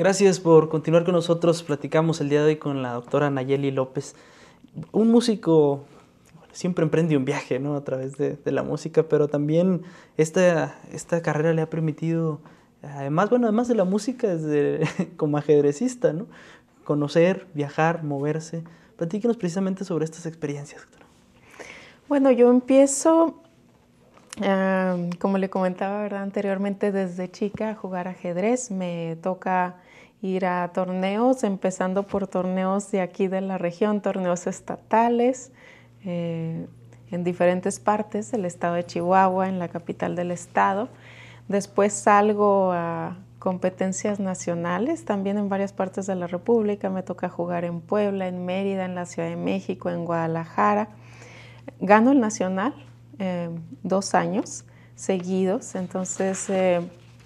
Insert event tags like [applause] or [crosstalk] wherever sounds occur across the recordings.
Gracias por continuar con nosotros. Platicamos el día de hoy con la doctora Nayeli López. Un músico siempre emprende un viaje ¿no? a través de, la música, pero también esta, esta carrera le ha permitido, además, bueno, además de la música, [laughs] como ajedrecista, ¿no? conocer, viajar, moverse. Platíquenos precisamente sobre estas experiencias, doctora. Bueno, yo empiezo, ah, como le comentaba ¿verdad? anteriormente, desde chica a jugar ajedrez. Me toca ir a torneos, empezando por torneos de aquí de la región, torneos estatales, eh, en diferentes partes del estado de Chihuahua, en la capital del estado. Después salgo a competencias nacionales, también en varias partes de la República. Me toca jugar en Puebla, en Mérida, en la Ciudad de México, en Guadalajara. Gano el nacional eh, dos años seguidos, entonces eh,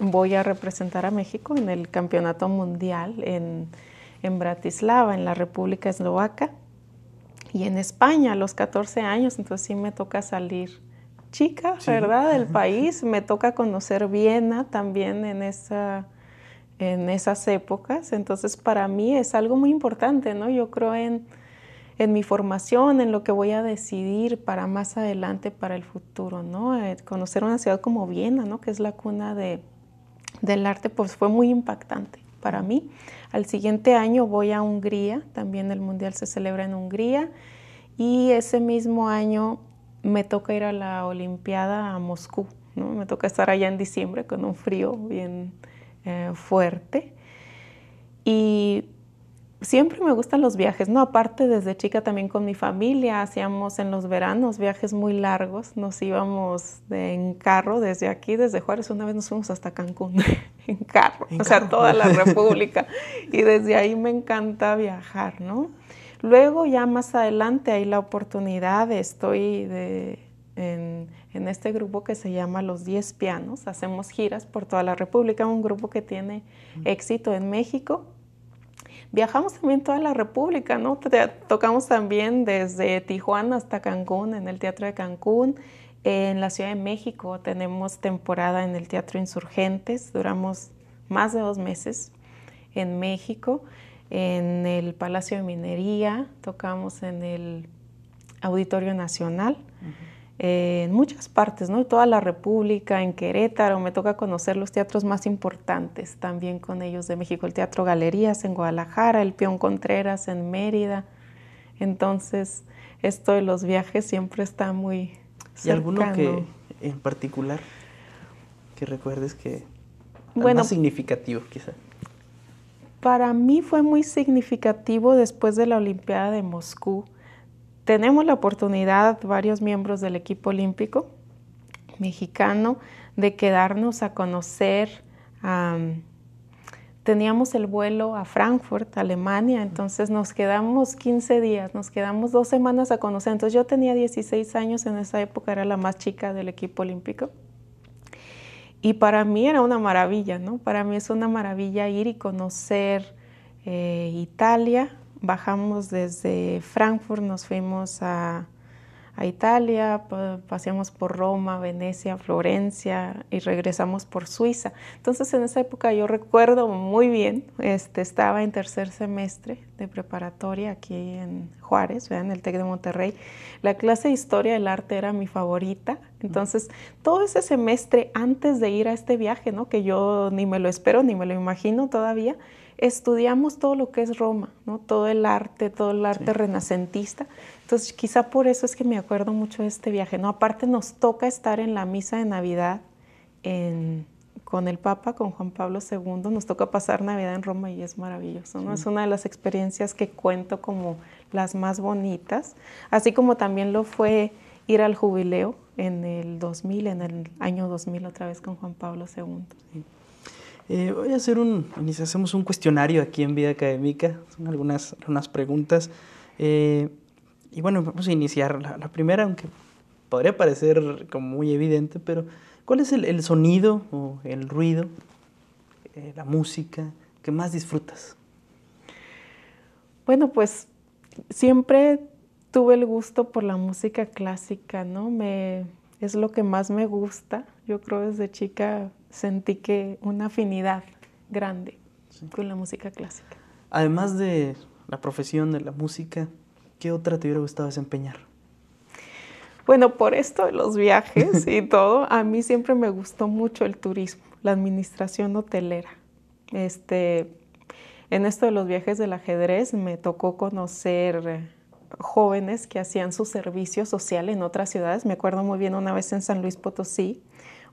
voy a representar a México en el Campeonato Mundial en, en Bratislava, en la República Eslovaca y en España a los 14 años, entonces sí me toca salir chica, ¿verdad? Del país, me toca conocer Viena también en, esa, en esas épocas, entonces para mí es algo muy importante, ¿no? Yo creo en, en mi formación, en lo que voy a decidir para más adelante, para el futuro, ¿no? Eh, conocer una ciudad como Viena, ¿no? Que es la cuna de del arte, pues fue muy impactante para mí. Al siguiente año voy a Hungría, también el Mundial se celebra en Hungría, y ese mismo año me toca ir a la Olimpiada a Moscú, ¿no? me toca estar allá en diciembre con un frío bien eh, fuerte. Y siempre me gustan los viajes, ¿no? Aparte desde chica también con mi familia hacíamos en los veranos viajes muy largos, nos íbamos en carro desde aquí, desde Juárez, una vez nos fuimos hasta Cancún [laughs] en carro, o sea, toda la [laughs] República. y desde ahí me encanta viajar, ¿no? Luego ya más adelante hay la oportunidad, estoy en, en este grupo que se llama Los Diez Pianos, hacemos giras por toda la República, un grupo que tiene mm. éxito en México viajamos también toda la República, ¿no? Tocamos también desde Tijuana hasta Cancún, en el Teatro de Cancún. En la Ciudad de México tenemos temporada en el Teatro Insurgentes, duramos más de dos meses en México. En el Palacio de Minería, tocamos en el Auditorio Nacional en muchas partes, ¿no? Toda la República, en Querétaro, me toca conocer los teatros más importantes también con ellos de México, el Teatro Galerías en Guadalajara, el Peón Contreras en Mérida. Entonces, esto de los viajes siempre está muy cercano. ¿Y alguno que en particular que recuerdes que bueno, más significativo quizá? Para mí fue muy significativo después de la Olimpiada de Moscú tenemos la oportunidad, varios miembros del equipo olímpico mexicano, de quedarnos a conocer. teníamos el vuelo a Frankfurt, Alemania, entonces nos quedamos 15 días, nos quedamos dos semanas a conocer. Entonces yo tenía 16 años en esa época, era la más chica del equipo olímpico. Y para mí era una maravilla, ¿no? Para mí es una maravilla ir y conocer eh, Italia, Bajamos desde Frankfurt, nos fuimos a, a Italia, paseamos por Roma, Venecia, Florencia y regresamos por Suiza. Entonces en esa época yo recuerdo muy bien, este, estaba en tercer semestre de preparatoria aquí en Juárez, en el TEC de Monterrey. La clase de historia del arte era mi favorita. Entonces todo ese semestre antes de ir a este viaje, ¿no? que yo ni me lo espero ni me lo imagino todavía, estudiamos todo lo que es Roma, ¿no? todo el arte, todo el arte renacentista. Entonces, quizá por eso es que me acuerdo mucho de este viaje. ¿no? Aparte, nos toca estar en la misa de Navidad con el Papa, con Juan Pablo II. Nos toca pasar Navidad en Roma y es maravilloso. ¿no? Es una de las experiencias que cuento como las más bonitas, así como también lo fue ir al jubileo en el 2000, en el año 2000 otra vez con Juan Pablo II. Eh, voy a hacer un, hacemos un cuestionario aquí en Vida Académica, son algunas, algunas preguntas. Eh, y bueno, vamos a iniciar la, primera, aunque podría parecer como muy evidente, pero ¿cuál es el, el sonido o el ruido, eh, la música que más disfrutas? Bueno, pues siempre tuve el gusto por la música clásica, ¿no? Me, es lo que más me gusta. Yo creo desde chica sentí que una afinidad grande con la música clásica. Además de la profesión de la música, ¿qué otra te hubiera gustado desempeñar? Bueno, por esto de los viajes y [laughs] todo, a mí siempre me gustó mucho el turismo, la administración hotelera. Este, en esto de los viajes del ajedrez me tocó conocer jóvenes que hacían su servicio social en otras ciudades. Me acuerdo muy bien una vez en San Luis Potosí,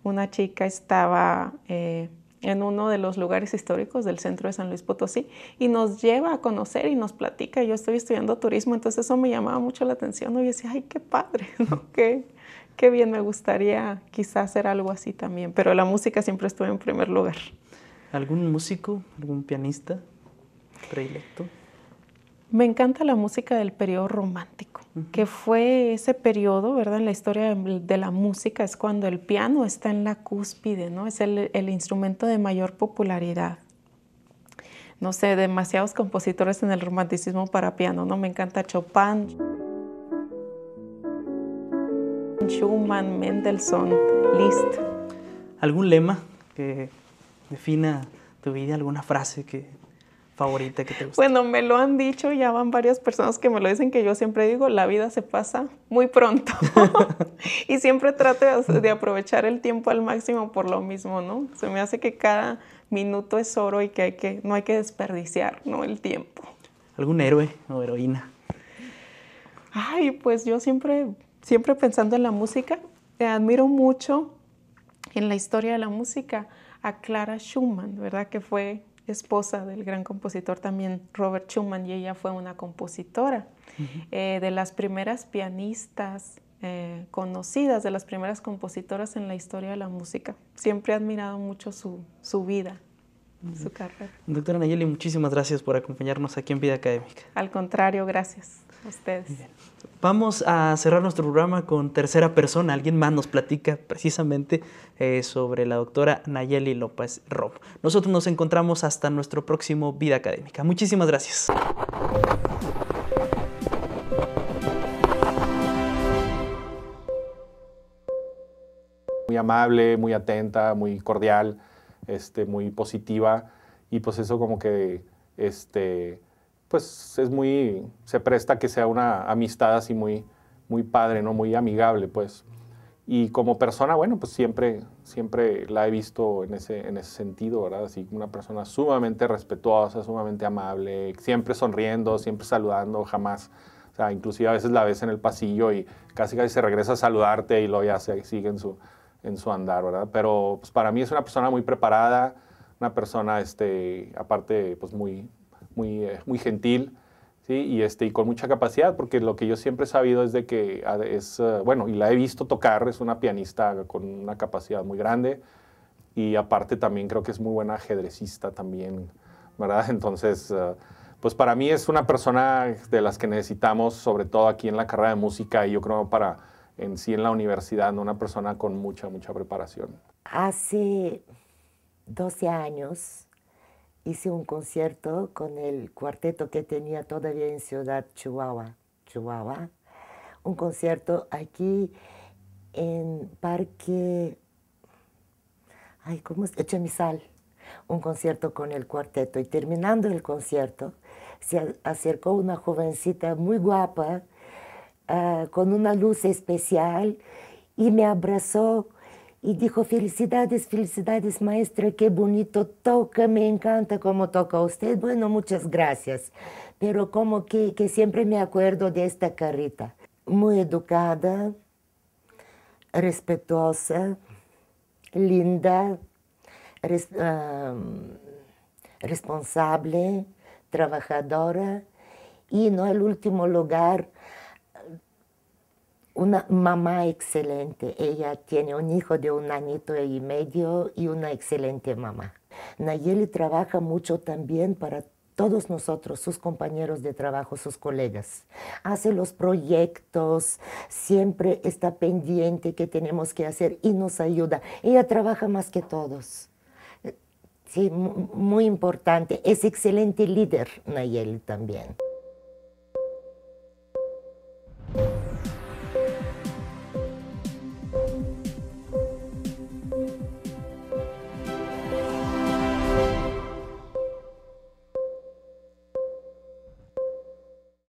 una chica estaba eh, en uno de los lugares históricos del centro de San Luis Potosí y nos lleva a conocer y nos platica. Yo estoy estudiando turismo, entonces eso me llamaba mucho la atención. ¿no? Y decía, ay, qué padre, [laughs] qué, qué bien, me gustaría quizás hacer algo así también. Pero la música siempre estuvo en primer lugar. ¿Algún músico, algún pianista predilecto? Me encanta la música del periodo romántico que fue ese periodo, ¿verdad? En la historia de la música es cuando el piano está en la cúspide, ¿no? Es el, el instrumento de mayor popularidad no sé, demasiados compositores en el romanticismo para piano, ¿no? Me encanta Chopin, Schumann, Mendelssohn, Liszt. ¿Algún lema que defina tu vida, alguna frase que favorita que te gusta? Bueno, me lo han dicho, ya van varias personas que me lo dicen, que yo siempre digo, la vida se pasa muy pronto. [laughs] y siempre trato de aprovechar el tiempo al máximo por lo mismo, ¿no? Se me hace que cada minuto es oro y que, hay que no hay que desperdiciar, ¿no? El tiempo. ¿Algún héroe o heroína? Ay, pues yo siempre, siempre pensando en la música, eh, admiro mucho en la historia de la música a Clara Schumann, ¿verdad? Que fue esposa del gran compositor también Robert Schumann y ella fue una compositora eh, de las primeras pianistas eh, conocidas, de las primeras compositoras en la historia de la música. Siempre he admirado mucho su, vida, su carrera. Doctora Nayeli, muchísimas gracias por acompañarnos aquí en Vida Académica. Al contrario, gracias a ustedes. Vamos a cerrar nuestro programa con tercera persona. Alguien más nos platica precisamente eh, sobre la doctora Nayeli López Rob. Nosotros nos encontramos hasta nuestro próximo Vida Académica. Muchísimas gracias. Muy amable, muy atenta, muy cordial, este, muy positiva. Y pues eso como que este, pues es muy, se presta que sea una amistad así muy, muy padre, ¿no? Muy amigable, pues. Y como persona, bueno, pues siempre, siempre la he visto en ese, en ese sentido, ¿verdad? Así una persona sumamente respetuosa, sumamente amable, siempre sonriendo, siempre saludando, jamás. O sea, inclusive a veces la ves en el pasillo y casi casi se regresa a saludarte y lo ya se sigue en su, en su andar, ¿verdad? Pero pues, para mí es una persona muy preparada, una persona, este, aparte, pues muy, muy, eh, muy gentil. ¿sí? Y, este, y con mucha capacidad, porque lo que yo siempre he sabido es de que ah, es, eh, bueno, y la he visto tocar, es una pianista con una capacidad muy grande, y aparte también creo que es muy buena ajedrecista también, ¿verdad? [laughs] Entonces, eh, pues para mí es una persona de las que necesitamos, sobre todo aquí en la carrera de música, y yo creo para en sí en la universidad, una persona con mucha, mucha preparación. Hace 12 años hice un concierto con el cuarteto que tenía todavía en Ciudad Chihuahua, Chihuahua. Un concierto aquí en Parque, ay, ¿cómo es? sal Un concierto con el cuarteto. Y terminando el concierto, se acercó una jovencita muy guapa, ah, con una luz especial, y me abrazó y dijo, felicidades, felicidades maestra, qué bonito toca, me encanta cómo toca usted. Bueno, muchas gracias, pero como que, siempre me acuerdo de esta carita. Muy educada, respetuosa, linda, responsable, trabajadora y no el último lugar una mamá excelente. Ella tiene un hijo de un añito y medio y una excelente mamá. Nayeli trabaja mucho también para todos nosotros, sus compañeros de trabajo, sus colegas. Hace los proyectos, siempre está pendiente qué tenemos que hacer y nos ayuda. Ella trabaja más que todos. Eh, sí, muy importante. Es excelente líder, Nayeli también.